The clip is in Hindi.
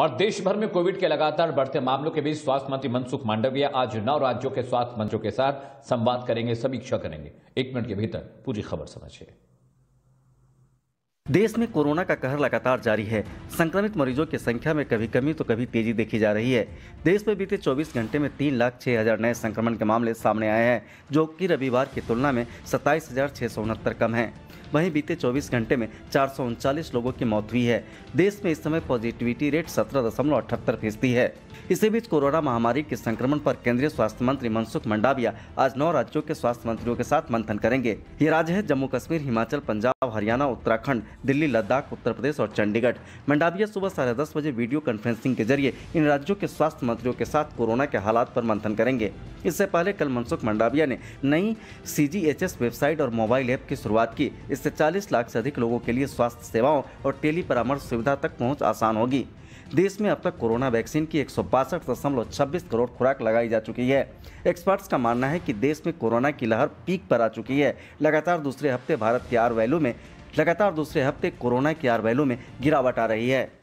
और देश भर में कोविड के लगातार बढ़ते मामलों के बीच स्वास्थ्य मंत्री मनसुख मांडविया आज नौ राज्यों के स्वास्थ्य मंत्रियों के साथ संवाद करेंगे समीक्षा करेंगे एक मिनट के भीतर पूरी खबर समझिए देश में कोरोना का कहर लगातार जारी है संक्रमित मरीजों की संख्या में कभी कमी तो कभी तेजी देखी जा रही है देश में बीते 24 घंटे में तीन लाख छह हजार नए संक्रमण के मामले सामने आए हैं जो कि रविवार की तुलना में सत्ताईस हजार छह सौ उनहत्तर कम है वहीं बीते 24 घंटे में चार लोगों की मौत हुई है देश में इस समय पॉजिटिविटी रेट सत्रह फीसदी है इसी बीच कोरोना महामारी के संक्रमण पर केंद्रीय स्वास्थ्य मंत्री मनसुख मंडाविया आज नौ राज्यों के स्वास्थ्य मंत्रियों के साथ मंथन करेंगे ये राज्य है जम्मू कश्मीर हिमाचल पंजाब हरियाणा उत्तराखंड दिल्ली लद्दाख उत्तर प्रदेश और चंडीगढ़ मंडाविया सुबह साढ़े दस बजे वीडियो कॉन्फ्रेंसिंग के जरिए इन राज्यों के स्वास्थ्य मंत्रियों के साथ कोरोना के हालात पर मंथन करेंगे इससे पहले कल मनसुख मंडाविया ने नई सी वेबसाइट और मोबाइल ऐप की शुरुआत की इससे 40 लाख से अधिक लोगों के लिए स्वास्थ्य सेवाओं और टेली परामर्श सुविधा तक पहुंच आसान होगी देश में अब तक कोरोना वैक्सीन की एक करोड़ खुराक लगाई जा चुकी है एक्सपर्ट्स का मानना है कि देश में कोरोना की लहर पीक पर आ चुकी है लगातार दूसरे हफ्ते भारत के आर वैल्यू में लगातार दूसरे हफ्ते कोरोना की आर वैल्यू में गिरावट आ रही है